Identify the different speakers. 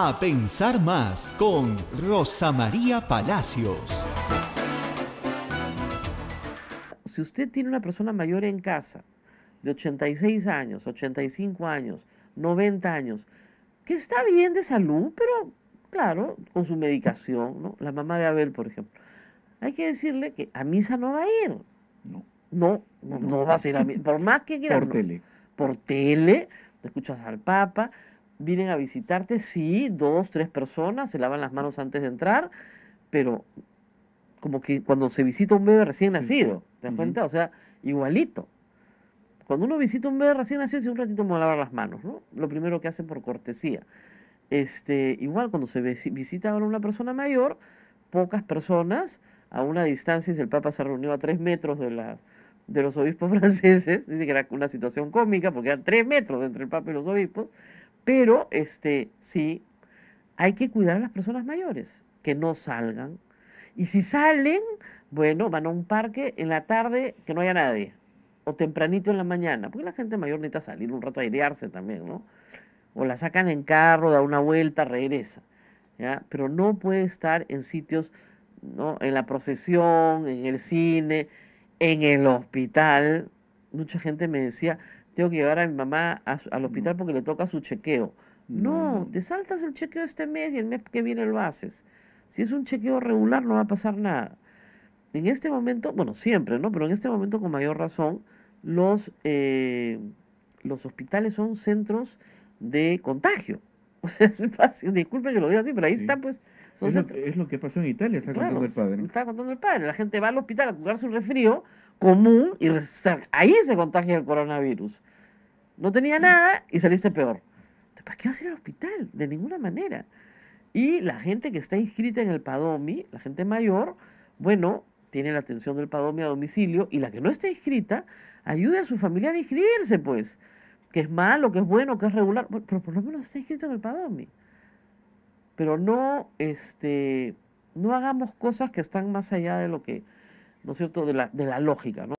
Speaker 1: A pensar más con Rosa María Palacios. Si usted tiene una persona mayor en casa, de 86 años, 85 años, 90 años, que está bien de salud, pero claro, con su medicación, ¿no? La mamá de Abel, por ejemplo. Hay que decirle que a misa no va a ir. No. No, no, a ir a misa. Por más que quiera. Por tele. Por tele, te escuchas al Papa, vienen a visitarte, sí, dos, tres personas, se lavan las manos antes de entrar, pero como que cuando se visita un bebé recién nacido, ¿te das cuenta? O sea, igualito. Cuando uno visita un bebé recién nacido, hace un ratito me a lavar las manos, ¿no? Lo primero que hacen por cortesía. Este, igual cuando se visita a una persona mayor, pocas personas, a una distancia, y el Papa se reunió a tres metros de, la, de los obispos franceses, dice que era una situación cómica porque eran tres metros entre el Papa y los obispos, pero este, sí, hay que cuidar a las personas mayores, que no salgan. Y si salen, bueno, van a un parque en la tarde que no haya nadie, o tempranito en la mañana, porque la gente mayor necesita salir un rato a airearse también, ¿no? O la sacan en carro, da una vuelta, regresa, Pero no puede estar en sitios, ¿no? En la procesión, en el cine, en el hospital. Mucha gente me decía, tengo que llevar a mi mamá al hospital porque le toca su chequeo.
Speaker 2: No, mm.
Speaker 1: te saltas el chequeo este mes y el mes que viene lo haces. Si es un chequeo regular no va a pasar nada. En este momento, bueno, siempre, ¿no? Pero en este momento con mayor razón, los, eh, los hospitales son centros de contagio. disculpe que lo diga así, pero ahí está, pues. Es lo, que pasó en Italia, está contando el padre. La gente va al hospital a curar un resfrío común y ahí se contagia el coronavirus. No tenía nada y saliste peor. ¿Para qué vas a ir al hospital? De ninguna manera. Y la gente que está inscrita en el PADOMI, la gente mayor, bueno, tiene la atención del PADOMI a domicilio y la que no está inscrita, ayude a su familia a inscribirse, pues que es malo, que es bueno, que es regular, pero por lo menos está escrito en el Padomi. Pero no, este, no hagamos cosas que están más allá de lo que, ¿no es cierto?, de la, de la lógica, ¿no?